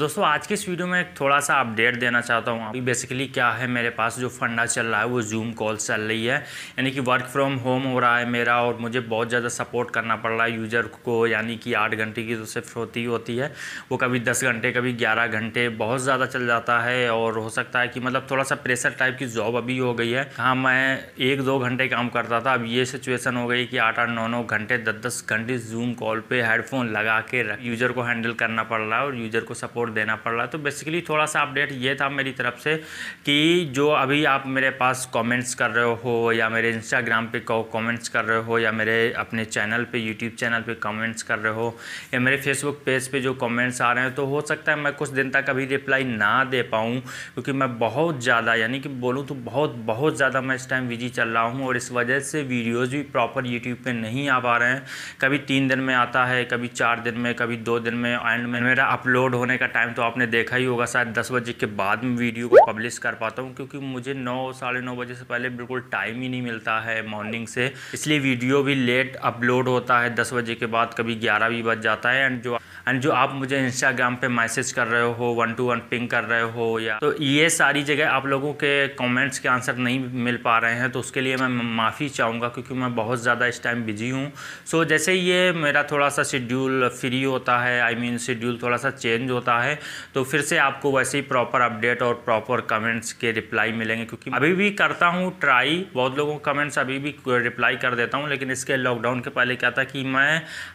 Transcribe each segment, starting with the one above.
दोस्तों आज के इस वीडियो में एक थोड़ा सा अपडेट देना चाहता हूँ अभी बेसिकली क्या है मेरे पास जो फंडा चल रहा है वो जूम कॉल चल रही है यानी कि वर्क फ्रॉम होम हो रहा है मेरा और मुझे बहुत ज़्यादा सपोर्ट करना पड़ रहा है यूज़र को यानी कि आठ घंटे की तो सिर्फ होती होती है वो कभी दस घंटे कभी ग्यारह घंटे बहुत ज़्यादा चल जाता है और हो सकता है कि मतलब थोड़ा सा प्रेशर टाइप की जॉब अभी हो गई है हाँ मैं एक दो घंटे काम करता था अब ये सिचुएसन हो गई कि आठ आठ नौ नौ घंटे दस दस घंटे जूम कॉल पर हेडफोन लगा के यूज़र को हैंडल करना पड़ रहा है और यूज़र को सपोर्ट छोड़ देना पड़ रहा है तो बेसिकली थोड़ा सा अपडेट ये था मेरी तरफ से कि जो अभी आप मेरे पास कमेंट्स कर रहे हो या मेरे इंस्टाग्राम पे कमेंट्स कर रहे हो या मेरे अपने चैनल पे यूट्यूब चैनल पे कमेंट्स कर रहे हो या मेरे फेसबुक पेज पे जो कमेंट्स आ रहे हैं तो हो सकता है मैं कुछ दिन तक अभी रिप्लाई ना दे पाऊँ क्योंकि मैं बहुत ज़्यादा यानी कि बोलूँ तो बहुत बहुत ज़्यादा मैं इस टाइम बिजी चल रहा हूँ और इस वजह से वीडियोज़ भी प्रॉपर यूट्यूब पर नहीं आ पा रहे हैं कभी तीन दिन में आता है कभी चार दिन में कभी दो दिन में एंड में मेरा अपलोड होने का टाइम तो आपने देखा ही होगा शायद दस बजे के बाद में वीडियो को पब्लिश कर पाता हूँ क्योंकि मुझे नौ साढ़े नौ बजे से पहले बिल्कुल टाइम ही नहीं मिलता है मॉर्निंग से इसलिए वीडियो भी लेट अपलोड होता है दस बजे के बाद कभी ग्यारह भी बज जाता है एंड जो एंड जो आप मुझे इंस्टाग्राम पर मैसेज कर रहे हो वन टू वन पिंग कर रहे हो या तो ये सारी जगह आप लोगों के कॉमेंट्स के आंसर नहीं मिल पा रहे हैं तो उसके लिए मैं माफ़ी चाहूँगा क्योंकि मैं बहुत ज़्यादा इस टाइम बिजी हूँ सो जैसे ये मेरा थोड़ा सा शेड्यूल फ्री होता है आई मीन शेड्यूल थोड़ा सा चेंज होता है है तो फिर से आपको वैसे ही प्रॉपर अपडेट और प्रॉपर कमेंट्स के रिप्लाई मिलेंगे क्योंकि अभी भी करता हूँ ट्राई बहुत लोगों को कमेंट्स अभी भी रिप्लाई कर देता हूँ लेकिन इसके लॉकडाउन के पहले क्या था कि मैं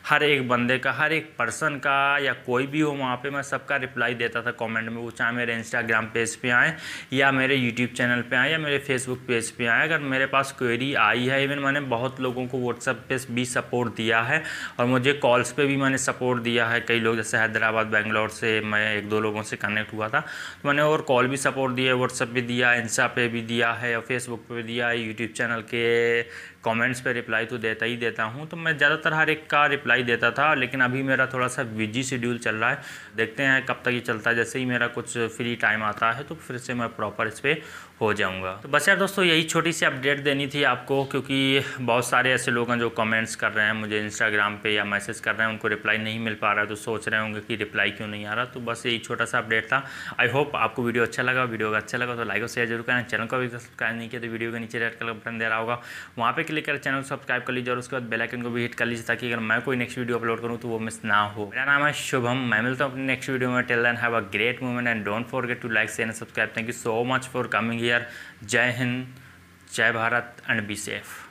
हर एक बंदे का हर एक पर्सन का या कोई भी हो वहाँ पर मैं सबका रिप्लाई देता था कॉमेंट में वो चाहे मेरे इंस्टाग्राम पेज पर आएँ या मेरे यूट्यूब चैनल पर आएँ या मेरे फेसबुक पेज पर आएँ अगर मेरे पास क्वेरी आई है इवन मैंने बहुत लोगों को व्हाट्सअप पे भी सपोर्ट दिया है और मुझे कॉल्स पे भी मैंने सपोर्ट दिया है कई लोग जैसे हैदराबाद बेंगलोर से मैं आया एक दो लोगों से कनेक्ट हुआ था तो मैंने और कॉल भी सपोर्ट दिया व्हाट्सअप भी दिया इंस्टा पे भी दिया है फेसबुक पे दिया यूट्यूब चैनल के कमेंट्स पे रिप्लाई तो देता ही देता हूँ तो मैं ज़्यादातर हर एक का रिप्लाई देता था लेकिन अभी मेरा थोड़ा सा बिजी शेड्यूल चल रहा है देखते हैं कब तक ये चलता है जैसे ही मेरा कुछ फ्री टाइम आता है तो फिर से मैं प्रॉपर इस पर हो जाऊँगा तो बस यार दोस्तों यही छोटी सी अपडेट देनी थी आपको क्योंकि बहुत सारे ऐसे लोग हैं जो कमेंट्स कर रहे हैं मुझे इंस्टाग्राम पर या मैसेज कर रहे हैं उनको रिप्लाई नहीं मिल पा रहा तो सोच रहे होंगे कि रिप्लाई क्यों नहीं आ रहा तो बस यही छोटा सा अपडेट था आई होप आपको वीडियो अच्छा लगा वीडियो अगर अच्छा लगा तो लाइक और शेयर जरूर करें चैनल को भी सब्सक्राइब नहीं किया तो वीडियो के नीचे रेड कलर बटन दे रहा होगा वहाँ पर क्लिक क्लिक कर चैनल को सब्सक्राइब कर लीजिए और उसके बाद बेल आइकन को भी हिट कर लीजिए ताकि अगर मैं कोई नेक्स्ट वीडियो अपलोड करूँ तो वो मिस ना हो मेरा नाम है शुभम मैं मिलता हूँ अपने नेक्स्ट वीडियो में tell and have a great movement and don't forget to like and subscribe thank you so much for coming here जय हिंद जय भारत एंड बी सेफ़